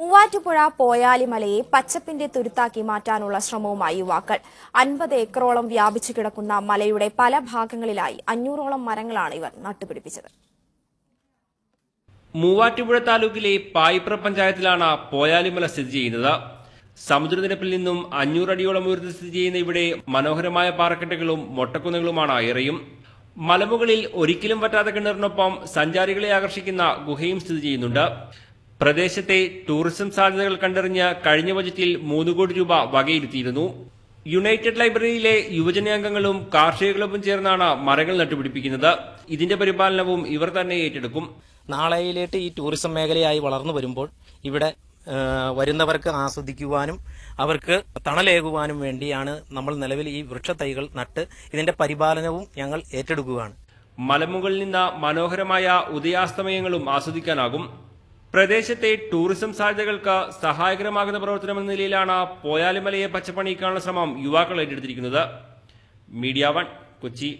മൂവാറ്റുപുഴ പോയാലിമലയെ പച്ചപ്പിന്റെ തുരുത്താക്കി മാറ്റാനുള്ള ശ്രമവുമായി യുവാക്കൾ അൻപത് ഏക്കറോളം വ്യാപിച്ചു കിടക്കുന്ന മലയുടെ പല ഭാഗങ്ങളിലായി അഞ്ഞൂറോളം മരങ്ങളാണ് ഇവർ നട്ടുപിടിപ്പിച്ചത് മൂവാറ്റുപുഴ താലൂക്കിലെ പായിപ്ര പഞ്ചായത്തിലാണ് പോയാലിമല സ്ഥിതി ചെയ്യുന്നത് സമുദ്രനിരപ്പിൽ നിന്നും അഞ്ഞൂറടിയോളം ഉയർത്തി സ്ഥിതി ചെയ്യുന്ന ഇവിടെ മനോഹരമായ പാറക്കെട്ടുകളും മൊട്ടക്കുന്നുകളുമാണ് ഏറെയും മലമുകളിൽ ഒരിക്കലും പറ്റാത്ത കിണറിനൊപ്പം സഞ്ചാരികളെ ആകർഷിക്കുന്ന ഗുഹയും സ്ഥിതി ചെയ്യുന്നുണ്ട് പ്രദേശത്തെ ടൂറിസം സാധ്യതകൾ കണ്ടറിഞ്ഞ കഴിഞ്ഞ ബജറ്റിൽ മൂന്ന് കോടി രൂപ വകയിരുത്തിയിരുന്നു യുണൈറ്റഡ് ലൈബ്രറിയിലെ യുവജനാംഗങ്ങളും കാർഷിക ക്ലബും ചേർന്നാണ് മരങ്ങൾ നട്ടുപിടിപ്പിക്കുന്നത് ഇതിന്റെ പരിപാലനവും ഇവർ തന്നെ ഏറ്റെടുക്കും നാളെയിലേട്ട് ഈ ടൂറിസം മേഖലയായി വളർന്നു വരുമ്പോൾ ഇവിടെ വരുന്നവർക്ക് ആസ്വദിക്കുവാനും അവർക്ക് തണലേകുവാനും വേണ്ടിയാണ് നമ്മൾ നിലവിൽ ഈ വൃക്ഷത്തൈകൾ നട്ട് ഇതിന്റെ പരിപാലനവും ഞങ്ങൾ ഏറ്റെടുക്കുകയാണ് മലമുകളിൽ നിന്ന് മനോഹരമായ ഉദയാസ്തമയങ്ങളും ആസ്വദിക്കാനാകും പ്രദേശത്തെ ടൂറിസം സാധ്യതകൾക്ക് സഹായകരമാകുന്ന എന്ന നിലയിലാണ് പോയാലിമലയെ പച്ചപ്പണിക്കാനുള്ള ശ്രമം യുവാക്കൾ ഏറ്റെടുത്തിരിക്കുന്നത് മീഡിയ വൺ കൊച്ചി